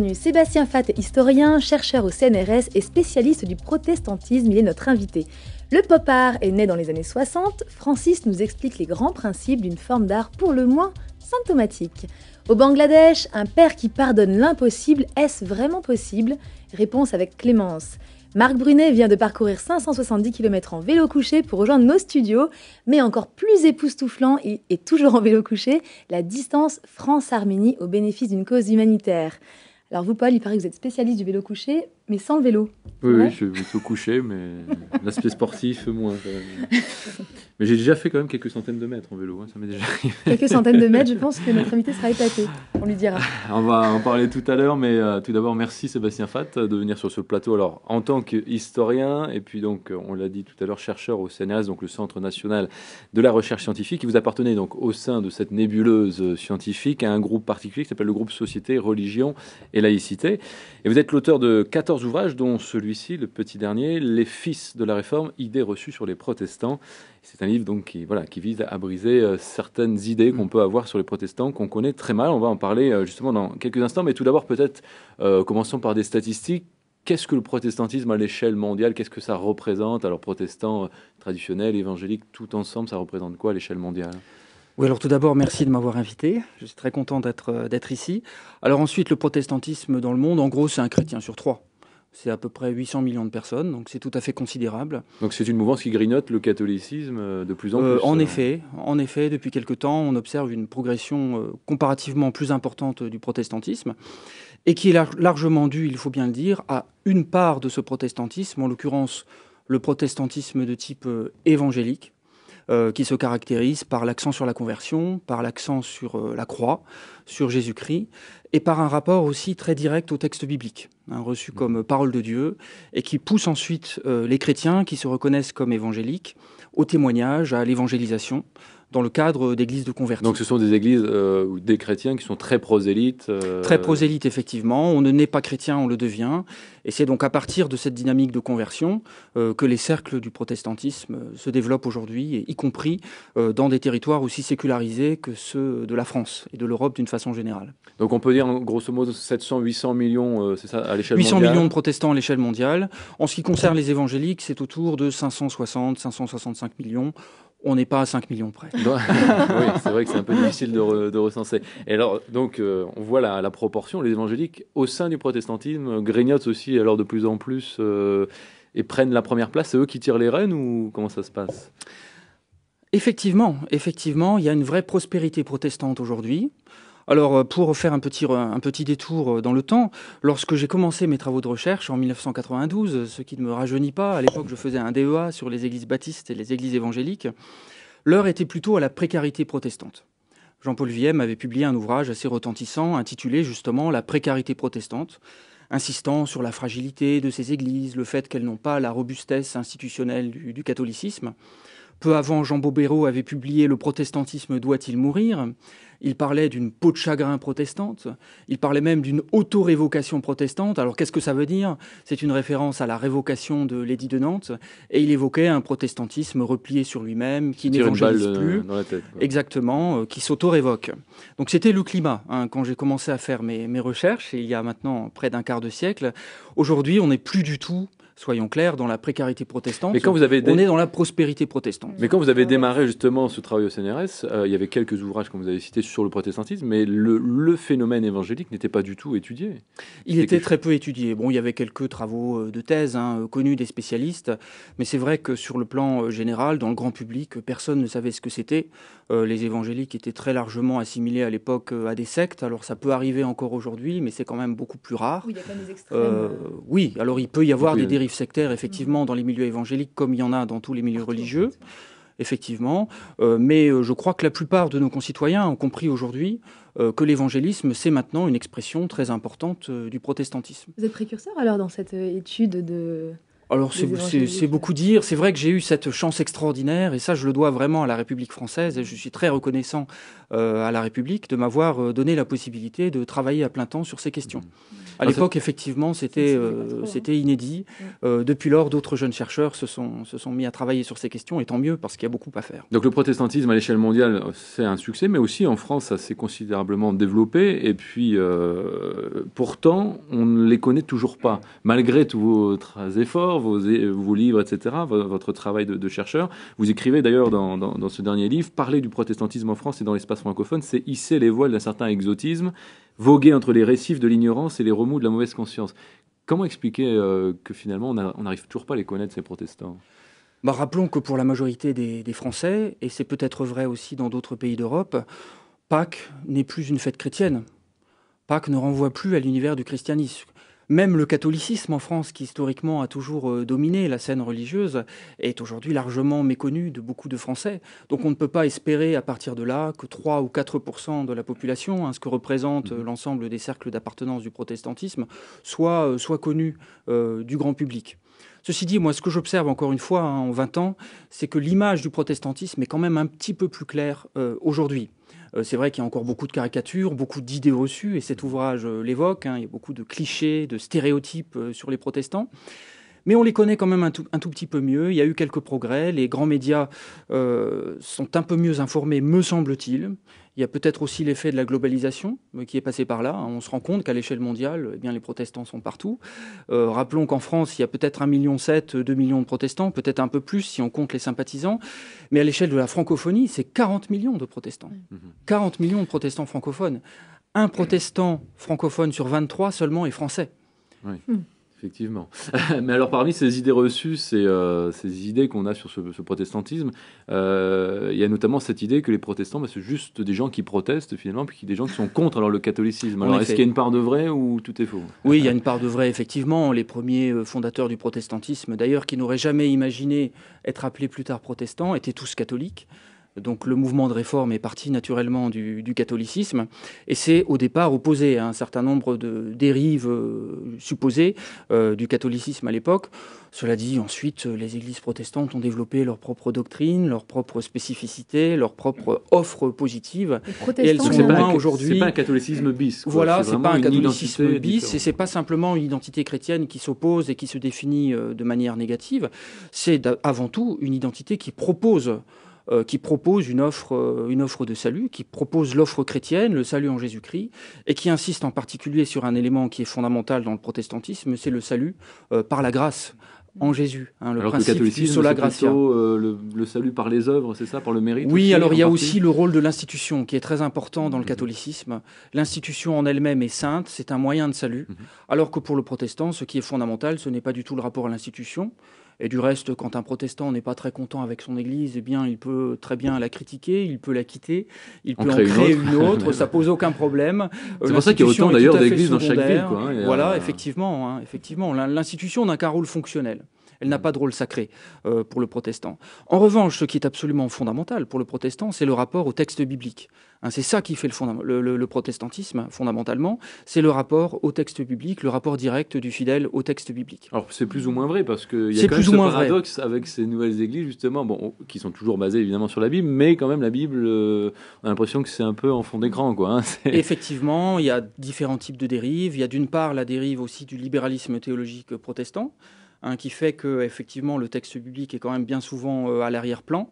bienvenue. Sébastien Fat, historien, chercheur au CNRS et spécialiste du protestantisme, il est notre invité. Le pop art est né dans les années 60. Francis nous explique les grands principes d'une forme d'art pour le moins symptomatique. Au Bangladesh, un père qui pardonne l'impossible, est-ce vraiment possible Réponse avec Clémence. Marc Brunet vient de parcourir 570 km en vélo couché pour rejoindre nos studios, mais encore plus époustouflant et, et toujours en vélo couché, la distance France-Arménie au bénéfice d'une cause humanitaire. Alors vous, Paul, il paraît que vous êtes spécialiste du vélo couché mais sans le vélo. Oui, je vais plutôt coucher, mais l'aspect sportif, moins. Mais j'ai déjà fait quand même quelques centaines de mètres en vélo, hein, ça m'est déjà arrivé. Quelques centaines de mètres, je pense que notre invité sera épaté, on lui dira. On va en parler tout à l'heure, mais euh, tout d'abord, merci Sébastien Fat de venir sur ce plateau. Alors, en tant qu'historien, et puis donc, euh, on l'a dit tout à l'heure, chercheur au CNRS, donc le Centre National de la Recherche Scientifique, vous appartenez donc au sein de cette nébuleuse scientifique à un groupe particulier qui s'appelle le groupe Société, Religion et Laïcité. Et vous êtes l'auteur de 14 ouvrages, dont celui-ci, le petit dernier, Les Fils de la Réforme, idées reçues sur les protestants. C'est un livre donc qui, voilà, qui vise à briser euh, certaines idées qu'on mm. peut avoir sur les protestants, qu'on connaît très mal. On va en parler euh, justement dans quelques instants, mais tout d'abord peut-être euh, commençons par des statistiques qu'est-ce que le protestantisme à l'échelle mondiale Qu'est-ce que ça représente Alors, protestants traditionnels, évangéliques, tout ensemble, ça représente quoi à l'échelle mondiale oui, alors tout d'abord, merci de m'avoir invité. Je suis très content d'être ici. Alors ensuite, le protestantisme dans le monde, en gros, c'est un chrétien sur trois. C'est à peu près 800 millions de personnes, donc c'est tout à fait considérable. Donc c'est une mouvance qui grignote le catholicisme euh, de plus en euh, plus. en euh. effet, en effet, depuis quelque temps, on observe une progression comparativement plus importante du protestantisme et qui est largement due, il faut bien le dire, à une part de ce protestantisme, en l'occurrence le protestantisme de type évangélique, euh, qui se caractérise par l'accent sur la conversion, par l'accent sur euh, la croix, sur Jésus-Christ, et par un rapport aussi très direct au texte biblique, hein, reçu mm. comme parole de Dieu, et qui pousse ensuite euh, les chrétiens qui se reconnaissent comme évangéliques au témoignage, à l'évangélisation, dans le cadre d'églises de conversion. Donc ce sont des églises euh, ou des chrétiens qui sont très prosélytes. Euh, très prosélytes, effectivement. On ne naît pas chrétien, on le devient. Et c'est donc à partir de cette dynamique de conversion euh, que les cercles du protestantisme se développent aujourd'hui, y compris dans des territoires aussi sécularisés que ceux de la France et de l'Europe d'une façon générale. Donc on peut dire grosso modo 700, 800 millions, c'est ça, à l'échelle mondiale 800 millions de protestants à l'échelle mondiale. En ce qui concerne les évangéliques, c'est autour de 560, 565 millions on n'est pas à 5 millions près. oui, c'est vrai que c'est un peu difficile de, recenser. Et alors, donc, euh, on voit la, proportion. Les évangéliques, au sein du protestantisme, grignotent aussi, alors de plus en plus, euh, et prennent la première place. C'est eux qui tirent les rênes ou comment ça se passe Effectivement, effectivement, il y a une vraie prospérité protestante aujourd'hui. Alors, euh, pour faire un petit, détour euh, dans le temps, lorsque j'ai commencé mes travaux de recherche en 1992, euh, ce qui ne me rajeunit pas, à l'époque je faisais un DEA sur les églises baptistes et les églises évangéliques, l'heure était plutôt à la précarité protestante. Jean-Paul Viem avait publié un ouvrage assez retentissant intitulé justement La précarité protestante, insistant sur la fragilité de ces églises, le fait qu'elles n'ont pas la robustesse institutionnelle du catholicisme. Peu avant, Jean Bobéro avait publié Le protestantisme doit-il mourir il parlait d'une peau de chagrin protestante, il parlait même d'une auto-révocation protestante. Alors qu'est-ce que ça veut dire C'est une référence à la révocation de l'édit de Nantes, et il évoquait un protestantisme replié sur lui-même, qui n'évangélise euh, plus, dans la exactement, euh, qui s'auto-révoque. Donc c'était le climat hein, quand j'ai commencé à faire mes, recherches, il y a maintenant près d'un quart de siècle. Aujourd'hui, on n'est plus du tout soyons clairs, dans la précarité protestante. quand vous avez On est dans la prospérité protestante. Mais quand vous avez démarré justement ce travail au CNRS, euh, il y avait quelques ouvrages, que vous avez cités, sur le protestantisme, mais le, phénomène évangélique n'était pas du tout étudié. Il était très peu étudié. Bon, il y avait quelques travaux euh, de thèse hein, connus des spécialistes, mais c'est vrai que sur le plan euh, général, dans le grand public, personne ne savait ce que c'était. les évangéliques étaient très largement assimilés à l'époque à des sectes. Alors ça peut arriver encore aujourd'hui, mais c'est quand même beaucoup plus rare. Oui, il y a pas des extrêmes. oui, alors il peut y avoir des dérives sectaire effectivement, mhm. dans les milieux évangéliques, comme il y en a dans tous les milieux religieux, effectivement. Euh, mais euh, je crois que la plupart de nos concitoyens ont compris aujourd'hui euh, que l'évangélisme, c'est maintenant une expression très importante du protestantisme. Vous êtes précurseur alors dans cette étude de, alors c'est beaucoup dire. C'est vrai que j'ai eu cette chance extraordinaire et ça je le dois vraiment à la République française et je suis très reconnaissant euh, à la République de m'avoir euh, donné la possibilité de travailler à plein temps sur ces questions. Mmh. À ah, l'époque effectivement c'était euh, hein. inédit. Mmh. depuis lors d'autres jeunes chercheurs se sont se sont mis à travailler sur ces questions et tant mieux parce qu'il y a beaucoup à faire. Donc le protestantisme à l'échelle mondiale c'est un succès mais aussi en France ça s'est considérablement développé et puis pourtant on ne les connaît toujours pas malgré tous vos efforts vos, livres, etc., votre travail de, chercheur. Vous écrivez d'ailleurs dans, ce dernier livre, parler du protestantisme en France et dans l'espace francophone, c'est hisser les voiles d'un certain exotisme, voguer entre les récifs de l'ignorance et les remous de la mauvaise conscience. Comment expliquer euh, que finalement on n'arrive toujours pas à les connaître, ces protestants bah, Rappelons que pour la majorité des, des Français, et c'est peut-être vrai aussi dans d'autres pays d'Europe, Pâques n'est plus une fête chrétienne. Pâques ne renvoie plus à l'univers du christianisme. Même le catholicisme en France, qui historiquement a toujours euh, dominé la scène religieuse, est aujourd'hui largement méconnu de beaucoup de Français. Donc on ne peut pas espérer à partir de là que 3 ou 4 de la population, hein, ce que représente mmh. euh, l'ensemble des cercles d'appartenance du protestantisme, soit, euh, soit connu du grand public. Ceci dit, moi, ce que j'observe encore une fois hein, en 20 ans, c'est que l'image du protestantisme est quand même un petit peu plus claire aujourd'hui. Euh, c'est vrai qu'il y a encore beaucoup de caricatures, beaucoup d'idées reçues, et cet mm. ouvrage euh, l'évoque. Hein. il y a beaucoup de clichés, de stéréotypes euh, sur les protestants mais on les connaît quand même un tout, petit peu mieux. Il y a eu quelques progrès. Les grands médias euh, sont un peu mieux informés, me semble-t-il. Il y a peut-être aussi l'effet de la globalisation euh, qui est passé par là. On se rend compte qu'à l'échelle mondiale, eh bien, les protestants sont partout. Euh, rappelons qu'en France, il y a peut-être 1,7 million, 2 millions de protestants, peut-être un peu plus si on compte les sympathisants. Mais à l'échelle de la francophonie, c'est 40 millions de protestants. 40 mhm. millions de protestants francophones. Un protestant francophone sur 23 seulement est français. Oui. Hmm. Effectivement. Mais alors parmi ces idées reçues, ces, euh, idées qu'on a sur ce, protestantisme, euh, il y a notamment cette idée que les protestants, bah, c'est juste des gens qui protestent finalement, puis des gens qui sont contre alors, le catholicisme. Alors est-ce qu'il y a une part de vrai ou tout est faux Oui, il y a une part de vrai, effectivement. Les premiers euh, fondateurs du protestantisme, d'ailleurs, qui n'auraient jamais imaginé être appelés plus tard protestants, étaient tous catholiques. Donc le mouvement de réforme est parti naturellement du, catholicisme et c'est au départ opposé à un certain nombre de dérives euh, supposées euh, du catholicisme à l'époque. Cela dit, ensuite, les églises protestantes ont développé leur propre doctrine, leur propre spécificité, leur propre offre positive. Et elles sont aujourd'hui. C'est pas un catholicisme bis. Voilà, c'est pas un catholicisme bis et c'est pas simplement une identité chrétienne qui s'oppose et qui se définit euh, de manière négative. C'est avant tout une identité qui propose euh, qui propose une offre, euh, une offre de salut, qui propose l'offre chrétienne, le salut en Jésus-Christ, et qui insiste en particulier sur un élément qui est fondamental dans le protestantisme, c'est le salut euh, par la grâce en Jésus. Hein, le le catholicisme, sola gratia. le, salut par les œuvres, c'est ça, par le mérite Oui, alors il y a aussi le rôle de l'institution qui est très important dans le mhm. catholicisme. L'institution en elle-même est sainte, c'est un moyen de salut, mhm. alors que pour le protestant, ce qui est fondamental, ce n'est pas du tout le rapport à l'institution, et du reste, quand un protestant n'est pas très content avec son Église, eh bien, il peut très bien la critiquer, il peut la quitter, il peut en créer une autre, ça ne ça pose aucun problème. C'est euh, pour ça qu'il y a autant d'ailleurs d'églises dans chaque ville. Hein, voilà, effectivement, hein, effectivement, l'institution n'a qu'un rôle fonctionnel. Elle n'a pas de rôle sacré euh, pour le protestant. En revanche, ce qui est absolument fondamental pour le protestant, c'est le rapport au texte biblique. Hein, c'est ça qui fait le, le, protestantisme, fondamentalement. C'est le rapport au texte biblique, le rapport direct du fidèle au texte biblique. Alors, c'est plus ou moins vrai, parce qu'il y a quand même ce paradoxe avec ces nouvelles églises, justement, bon, qui sont toujours basées évidemment sur la Bible, mais quand même, la Bible, euh, on a l'impression que c'est un peu en fond d'écran. Quoi, hein, Effectivement, il y a différents types de dérives. Il y a d'une part la dérive aussi du libéralisme théologique protestant. Hein, qui fait que effectivement le texte biblique est quand même bien souvent euh, à l'arrière-plan.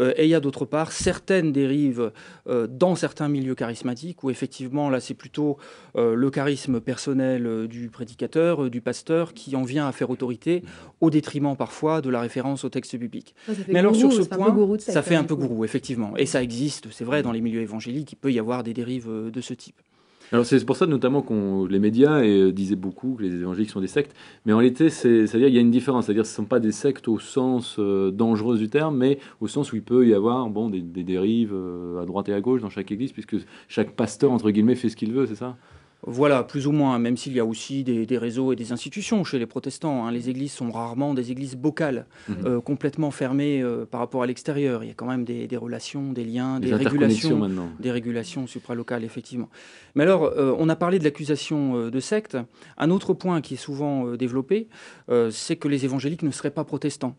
Euh, et il y a d'autre part certaines dérives dans certains milieux charismatiques où effectivement là c'est plutôt euh, le charisme personnel euh, du prédicateur, euh, du pasteur qui en vient à faire autorité au détriment parfois de la référence au texte biblique. Mais alors sur ce point, ça fait un peu gourou, effectivement. Et ça existe, c'est vrai, dans les milieux évangéliques, il peut y avoir des dérives de ce type. Alors c'est pour ça notamment qu'on les médias euh, disaient beaucoup que les évangéliques sont des sectes, mais en réalité, c'est-à-dire il y a une différence, c'est-à-dire ce ne sont pas des sectes au sens euh, dangereux du terme, mais au sens où il peut y avoir bon, des, dérives euh, à droite et à gauche dans chaque église, puisque chaque pasteur, entre guillemets, fait ce qu'il veut, c'est ça voilà, plus ou moins, même s'il y a aussi des, réseaux et des institutions chez les protestants. Hein. Les églises sont rarement des églises bocales, mhm. euh, complètement fermées euh, par rapport à l'extérieur. Il y a quand même des, relations, des liens, des, régulations. Des régulations supralocales, effectivement. Mais alors, euh, on a parlé de l'accusation de secte. Un autre point qui est souvent développé, c'est que les évangéliques ne seraient pas protestants.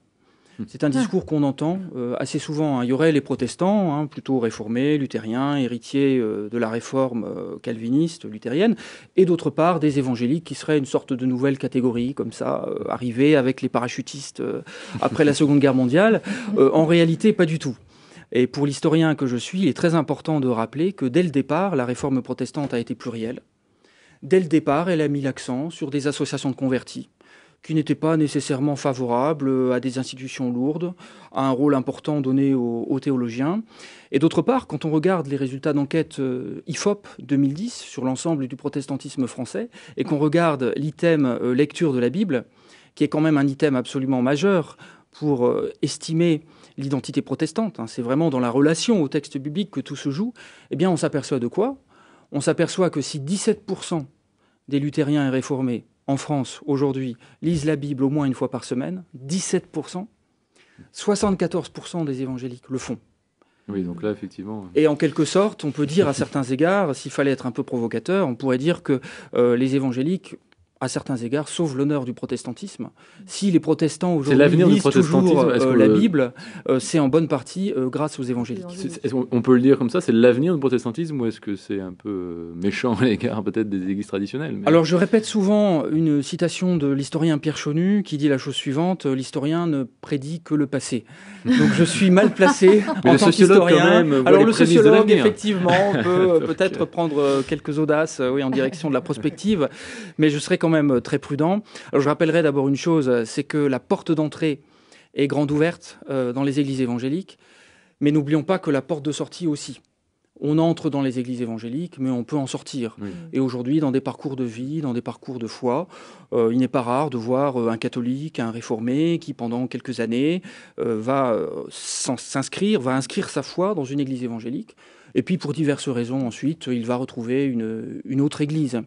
Mmh. C'est un discours qu'on entend euh, assez souvent. Hein. Il y aurait les protestants, hein, plutôt réformés, luthériens, héritiers euh, de la réforme euh, calviniste, luthérienne, et d'autre part des évangéliques qui seraient une sorte de nouvelle catégorie, comme ça, arrivée avec les parachutistes après la Seconde Guerre mondiale. en réalité, pas du tout. Et pour l'historien que je suis, il est très important de rappeler que dès le départ, la réforme protestante a été plurielle. Dès le départ, elle a mis l'accent sur des associations de convertis qui n'étaient pas nécessairement favorables euh, à des institutions lourdes, à un rôle important donné aux, théologiens. Et d'autre part, quand on regarde les résultats d'enquête euh, IFOP 2010 sur l'ensemble du protestantisme français, et qu'on regarde l'item euh, lecture de la Bible, qui est quand même un item absolument majeur pour estimer l'identité protestante, hein, c'est vraiment dans la relation au texte biblique que tout se joue, eh bien on s'aperçoit de quoi On s'aperçoit que si 17% des luthériens et réformés en France aujourd'hui lisent la Bible au moins une fois par semaine, 17%, 74% des évangéliques le font. Oui, donc là, effectivement. Euh, Et en quelque sorte, on peut dire à certains égards, s'il fallait être un peu provocateur, on pourrait dire que euh, les évangéliques à certains égards, sauve l'honneur du protestantisme. Si les protestants aujourd'hui lisent toujours euh, la Bible, euh, c'est en bonne partie euh, grâce aux évangéliques. on peut le dire comme ça, c'est l'avenir du protestantisme ou est-ce que c'est un peu méchant à l'égard peut-être des églises traditionnelles Alors je répète souvent une citation de l'historien Pierre Chonu qui dit la chose suivante, l'historien ne prédit que le passé. Donc je suis mal placé en tant qu'historien. Alors le sociologue, effectivement, peut peut-être prendre quelques audaces oui, en direction de la prospective, mais je serais quand même même euh, très prudent. Alors, je rappellerai d'abord une chose, euh, c'est que la porte d'entrée est grande ouverte euh, dans les églises évangéliques, mais n'oublions pas que la porte de sortie aussi. On entre dans les églises évangéliques, mais on peut en sortir. Et aujourd'hui, dans des parcours de vie, dans des parcours de foi, il n'est pas rare de voir un catholique, un réformé, qui pendant quelques années va s'inscrire, va inscrire sa foi dans une église évangélique. Et puis, pour diverses raisons, ensuite, il va retrouver une autre église.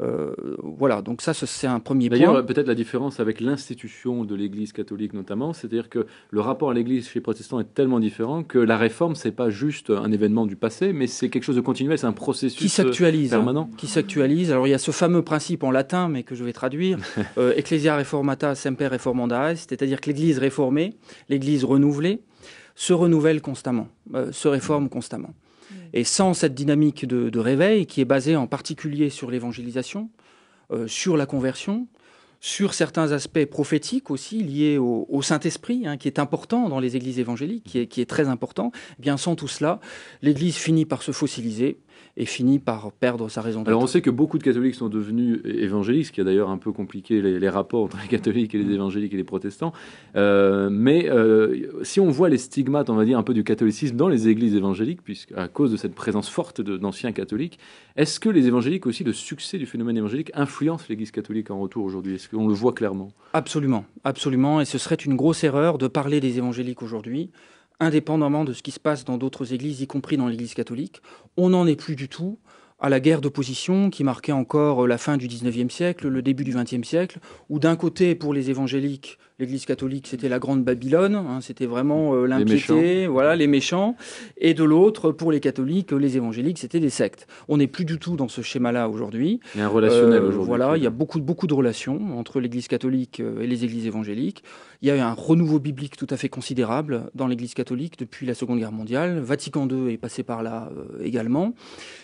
Euh, voilà, donc ça, c'est un premier point. D'ailleurs, peut-être la différence avec l'institution de l'Église catholique notamment, c'est-à-dire que le rapport à l'Église chez les protestants est tellement différent que la réforme, n'est pas juste un événement du passé, mais c'est quelque chose de continuel, c'est un processus qui euh, s'actualise, permanent. qui s'actualise. Alors il y a ce fameux principe en latin, mais que je vais traduire, euh, Ecclesia reformata semper reformandae, c'est-à-dire que l'Église réformée, l'Église renouvelée, se renouvelle constamment, se réforme constamment. Et sans cette dynamique de, réveil, qui est basée en particulier sur l'évangélisation, euh, sur la conversion, sur certains aspects prophétiques aussi liés au, Saint-Esprit, hein, qui est important dans les églises évangéliques, qui est, qui est très important, eh bien sans tout cela, l'Église finit par se fossiliser, et finit par perdre sa raison d'être. Alors on sait que beaucoup de catholiques sont devenus évangéliques, ce qui a d'ailleurs un peu compliqué les, rapports entre les catholiques et les évangéliques et les protestants. Euh, mais euh, si on voit les stigmates, on va dire, un peu du catholicisme dans les églises évangéliques, puisque à cause de cette présence forte d'anciens catholiques, est-ce que les évangéliques aussi, le succès du phénomène évangélique influence l'Église catholique en retour aujourd'hui Est-ce qu'on le voit clairement Absolument, absolument. Et ce serait une grosse erreur de parler des évangéliques aujourd'hui indépendamment de ce qui se passe dans d'autres églises, y compris dans l'Église catholique. On n'en est plus du tout à la guerre d'opposition qui marquait encore la fin du XIXe siècle, le début du XXe siècle, où d'un côté, pour les évangéliques, l'Église catholique, c'était la grande Babylone, hein, c'était vraiment euh, l'impiété, voilà, les méchants. Et de l'autre, pour les catholiques, les évangéliques, c'était des sectes. On n'est plus du tout dans ce schéma-là aujourd'hui. Il y a un relationnel euh, aujourd'hui. Voilà, il y a beaucoup, beaucoup de relations entre l'Église catholique euh, et les Églises évangéliques. Il y a eu un renouveau biblique tout à fait considérable dans l'Église catholique depuis la Seconde Guerre mondiale. Vatican II est passé par là également.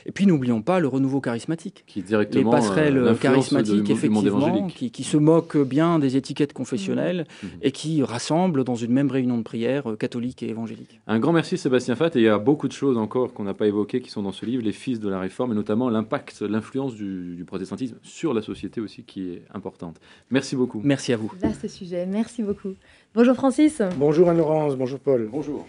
Et puis n'oublions pas le renouveau charismatique. Qui directement les passerelles charismatiques, effectivement, qui, qui, se moquent bien des étiquettes confessionnelles Mhm. et qui rassemble dans une même réunion de prière euh, catholique et évangélique. Un grand merci Sébastien Fatt Et il y a beaucoup de choses encore qu'on n'a pas évoquées qui sont dans ce livre, les fils de la réforme et notamment l'impact, l'influence du, protestantisme sur la société aussi qui est importante. Merci beaucoup. Merci à vous. ce sujet. Merci beaucoup. Bonjour Francis. Bonjour Anne-Laurence. Bonjour Paul. Bonjour.